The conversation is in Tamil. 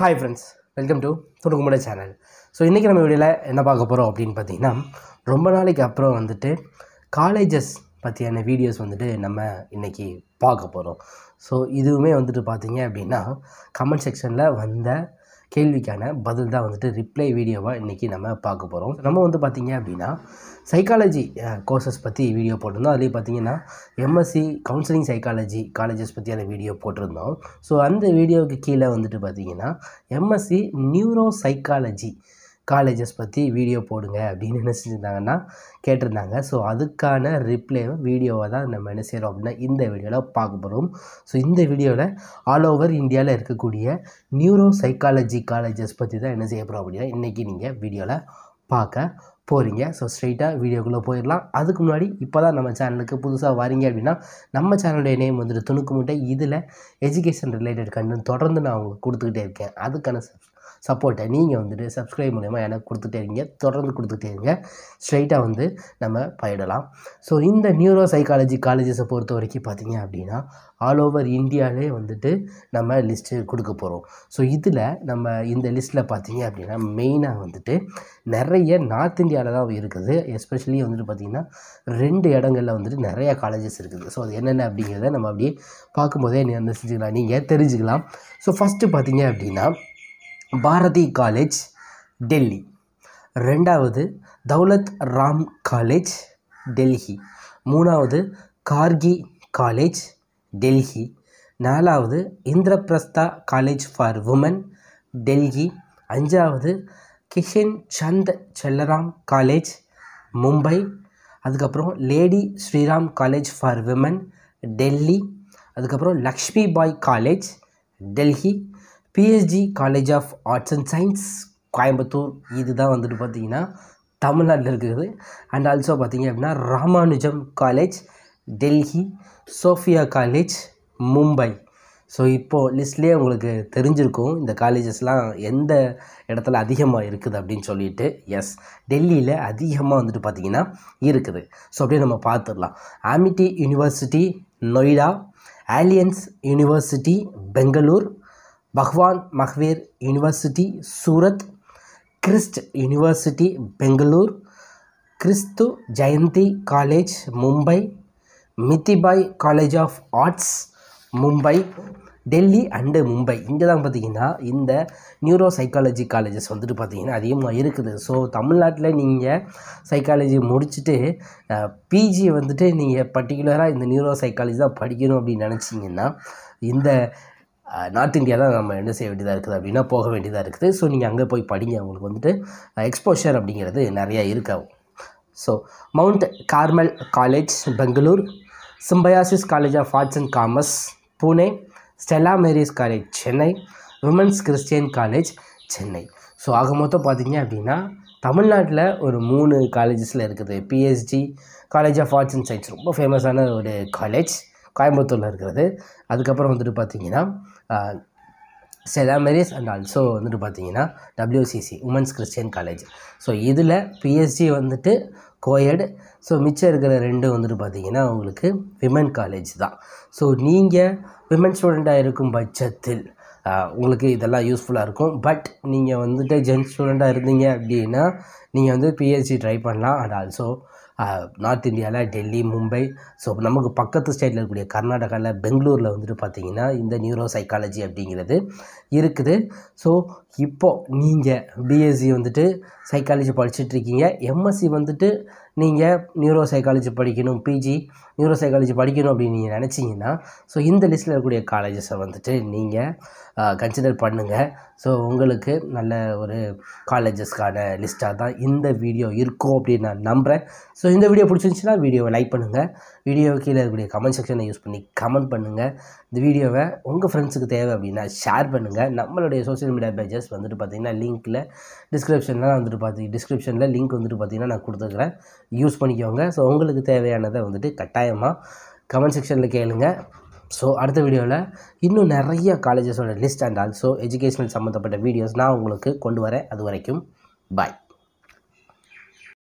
ஹாய் ஃப்ரெண்ட்ஸ் வெல்கம் டு துடுக்குமுடை சேனல் ஸோ இன்றைக்கி நம்ம வீடியோவில் என்ன பார்க்க போகிறோம் அப்படின்னு பார்த்தீங்கன்னா ரொம்ப நாளைக்கு அப்புறம் வந்துட்டு காலேஜஸ் பற்றியான வீடியோஸ் வந்துட்டு நம்ம இன்றைக்கி பார்க்க போகிறோம் ஸோ இதுவுமே வந்துட்டு பார்த்திங்க அப்படின்னா கமெண்ட் செக்ஷனில் வந்த கேள்விக்கான பதில் தான் வந்துட்டு ரிப்ளை வீடியோவாக இன்றைக்கி நம்ம பார்க்க போகிறோம் நம்ம வந்து பார்த்திங்க அப்படின்னா சைக்காலஜி கோர்சஸ் பற்றி வீடியோ போட்டிருந்தோம் அதுலேயும் பார்த்தீங்கன்னா எம்எஸ்சி கவுன்சிலிங் சைக்காலஜி காலேஜஸ் பற்றியான வீடியோ போட்டிருந்தோம் ஸோ அந்த வீடியோவுக்கு கீழே வந்துட்டு பார்த்திங்கன்னா எம்எஸ்சி நியூரோ சைக்காலஜி காலேஜஸ் பற்றி வீடியோ போடுங்க அப்படின்னு என்ன செஞ்சுருந்தாங்கன்னா கேட்டிருந்தாங்க ஸோ அதுக்கான ரிப்ளேவை வீடியோவை தான் நம்ம என்ன செய்கிறோம் அப்படின்னா இந்த வீடியோவில் பார்க்க போகிறோம் ஸோ இந்த வீடியோவில் ஆல் ஓவர் இந்தியாவில் இருக்கக்கூடிய நியூரோ சைக்காலஜி காலேஜஸ் பற்றி தான் என்ன செய்ய போகிறோம் அப்படின்னா இன்றைக்கி நீங்கள் வீடியோவில் பார்க்க போகிறீங்க ஸோ ஸ்ட்ரைட்டாக வீடியோக்குள்ளே போயிடலாம் அதுக்கு முன்னாடி இப்போ தான் நம்ம சேனலுக்கு புதுசாக வரீங்க அப்படின்னா நம்ம சேனலுடைய நேம் வந்துட்டு துணுக்கு முட்டை இதில் எஜுகேஷன் ரிலேட்டட் கண்டு தொடர்ந்து நான் உங்களுக்கு கொடுத்துக்கிட்டே இருக்கேன் அதுக்கான சப்போர்ட்டை நீங்கள் வந்துட்டு சப்ஸ்கிரைப் மூலயமா எனக்கு கொடுத்துட்டே இருங்க தொடர்ந்து கொடுத்துட்டே இருங்க ஸ்ட்ரைட்டாக வந்து நம்ம பயிடலாம் ஸோ இந்த நியூரோ சைக்காலஜி காலேஜஸை பொறுத்த வரைக்கும் பார்த்திங்க அப்படின்னா ஆல் ஓவர் இந்தியாவிலே வந்துட்டு நம்ம லிஸ்ட்டு கொடுக்க போகிறோம் ஸோ இதில் நம்ம இந்த லிஸ்ட்டில் பார்த்திங்க அப்படின்னா மெயினாக வந்துட்டு நிறைய நார்த் இந்தியாவில் தான் இருக்குது எஸ்பெஷலி வந்துட்டு பார்த்திங்கன்னா ரெண்டு இடங்களில் வந்துட்டு நிறையா காலேஜஸ் இருக்குது ஸோ அது என்னென்ன அப்படிங்கிறத நம்ம அப்படியே பார்க்கும்போதே நீங்கள் தெரிஞ்சுக்கலாம் ஸோ ஃபஸ்ட்டு பார்த்திங்க அப்படின்னா பாரதி காலேஜ் டெல்லி ரெண்டாவது தௌலத் ராம் காலேஜ் டெல்லி மூணாவது கார்கி காலேஜ் டெல்லி நாலாவது Indraprastha college for women Delhi அஞ்சாவது கிஷன் சந்த் செல்லராம் காலேஜ் மும்பை அதுக்கப்புறம் Lady Shriram college for women Delhi அதுக்கப்புறம் Lakshmi Bai college Delhi PSG college of arts and science Coimbatore இதுதான் வந்துட்டு பார்த்திங்கன்னா தமிழ்நாட்டில் இருக்குது அண்ட் ஆல்சோ பார்த்திங்க அப்படின்னா Ramanujan college Delhi Sophia college Mumbai so இப்போது லிஸ்ட்லேயே உங்களுக்கு தெரிஞ்சிருக்கும் இந்த காலேஜஸ்லாம் எந்த இடத்துல அதிகமாக இருக்குது அப்படின்னு சொல்லிட்டு எஸ் டெல்லியில் அதிகமாக வந்துட்டு பார்த்திங்கன்னா இருக்குது ஸோ அப்படியே நம்ம பார்த்துடலாம் Amity university Noida Alliance university Bangalore Bhagwan Mahavir university Surat Christ university Bangalore Kristu Jayanti college Mumbai Mithibai college of arts Mumbai Delhi and Mumbai இங்கே தான் பார்த்தீங்கன்னா இந்த நியூரோ சைக்காலஜி காலேஜஸ் வந்துட்டு பார்த்தீங்கன்னா அதிகமாக இருக்குது ஸோ தமிழ்நாட்டில் நீங்கள் சைக்காலஜி முடிச்சுட்டு பிஜி வந்துட்டு நீங்கள் பர்டிகுலராக இந்த நியூரோ சைக்காலஜி தான் படிக்கணும் அப்படின்னு நினச்சிங்கன்னா இந்த நார்த் இந்தியா தான் நம்ம என்ன செய்ய வேண்டியதாக இருக்குது அப்படின்னா போக வேண்டியதாக இருக்குது ஸோ நீங்கள் அங்கே போய் படிங்க உங்களுக்கு வந்துட்டு எக்ஸ்போஷர் அப்படிங்கிறது நிறையா இருக்காகும் so Mount Carmel college Bangalore Symbiosis college of arts and commerce Pune Stella Maris college Chennai women's Christian college Chennai so ஆக மொத்தம் பார்த்தீங்க அப்படின்னா தமிழ்நாட்டில் ஒரு மூணு காலேஜஸில் இருக்குது PSD college of arts and science ரொம்ப ஃபேமஸான ஒரு காலேஜ் கோயம்புத்தூரில் இருக்கிறது அதுக்கப்புறம் வந்துட்டு பார்த்திங்கன்னா செலாமெரிஸ் அண்ட் ஆல்சோ வந்துட்டு பார்த்தீங்கன்னா WCC women's Christian college so இதில் பிஎஸ்சி வந்துட்டு கோயட் ஸோ மிச்சம் இருக்கிற ரெண்டு வந்துட்டு பார்த்தீங்கன்னா உங்களுக்கு விமன் காலேஜ் தான் ஸோ நீங்கள் விமன் ஸ்டூடெண்ட்டாக இருக்கும் பட்சத்தில் உங்களுக்கு இதெல்லாம் யூஸ்ஃபுல்லாக இருக்கும் பட் நீங்கள் வந்துட்டு ஜென்ஸ் ஸ்டூடெண்ட்டாக இருந்தீங்க அப்படின்னா நீங்கள் வந்து பிஹெச்டி ட்ரை பண்ணலாம் அண்ட் ஆல்சோ நார்த் இந்தியாவில் டெல்லி மும்பை ஸோ நமக்கு பக்கத்து ஸ்டேட்டில் இருக்கக்கூடிய கர்நாடகாவில் பெங்களூரில் வந்துட்டு பார்த்தீங்கன்னா இந்த நியூரோ சைக்காலஜி அப்படிங்கிறது இருக்குது ஸோ இப்போது நீங்கள் பிஎஸ்சி வந்துட்டு சைக்காலஜி படிச்சுட்ருக்கீங்க எம்எஸ்சி வந்துட்டு நீங்கள் நியூரோ சைக்காலஜி படிக்கணும் பிஜி நியூரோ சைக்காலஜி படிக்கணும் அப்படின்னு நீங்கள் நினச்சிங்கன்னா ஸோ இந்த லிஸ்ட்டில் இருக்கக்கூடிய காலேஜஸை வந்துட்டு நீங்கள் கன்சிடர் பண்ணுங்கள் ஸோ உங்களுக்கு நல்ல ஒரு காலேஜஸ்க்கான லிஸ்ட்டாக தான் இந்த வீடியோ இருக்கும் அப்படின்னு நான் நம்புகிறேன் ஸோ ஸோ இந்த வீடியோ பிடிச்சிருந்துச்சுன்னா வீடியோவை லைக் பண்ணுங்கள் வீடியோ கீழே இருக்கக்கூடிய கமெண்ட் செக்ஷனை யூஸ் பண்ணி கமெண்ட் பண்ணுங்கள் இந்த வீடியோவை உங்கள் ஃப்ரெண்ட்ஸுக்கு தேவை அப்படின்னா ஷேர் பண்ணுங்கள் நம்மளுடைய சோஷியல் மீடியா பேஜஸ் வந்துட்டு பார்த்திங்கன்னா லிங்க்கில் டிஸ்கிரிப்ஷன்லாம் வந்துட்டு பார்த்தி டிஸ்கிரிப்ஷனில் லிங்க் வந்துட்டு பார்த்திங்கன்னா நான் கொடுத்துருக்குறேன் யூஸ் பண்ணிக்கோங்க ஸோ உங்களுக்கு தேவையானதை வந்துட்டு கட்டாயமாக கமெண்ட் செக்ஷனில் கேளுங்க ஸோ அடுத்த வீடியோவில் இன்னும் நிறைய காலேஜஸோட லிஸ்ட் அண்ட் ஆல்சோ எஜுகேஷனல் சம்மந்தப்பட்ட வீடியோஸ் நான் உங்களுக்கு கொண்டு வரேன் அது வரைக்கும் பாய்